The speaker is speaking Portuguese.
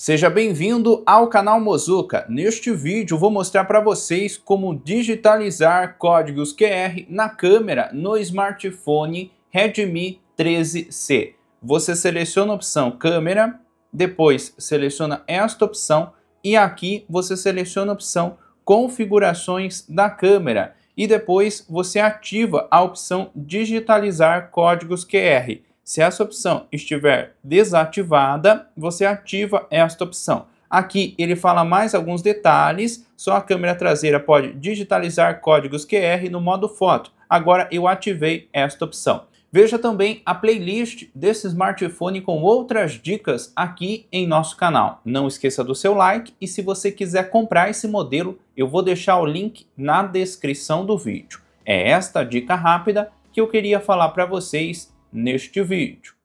Seja bem-vindo ao canal Mozuka. Neste vídeo vou mostrar para vocês como digitalizar códigos QR na câmera no smartphone Redmi 13C. Você seleciona a opção câmera, depois seleciona esta opção e aqui você seleciona a opção configurações da câmera e depois você ativa a opção digitalizar códigos QR. Se essa opção estiver desativada, você ativa esta opção. Aqui ele fala mais alguns detalhes, só a câmera traseira pode digitalizar códigos QR no modo foto. Agora eu ativei esta opção. Veja também a playlist desse smartphone com outras dicas aqui em nosso canal. Não esqueça do seu like e se você quiser comprar esse modelo, eu vou deixar o link na descrição do vídeo. É esta dica rápida que eu queria falar para vocês neste vídeo.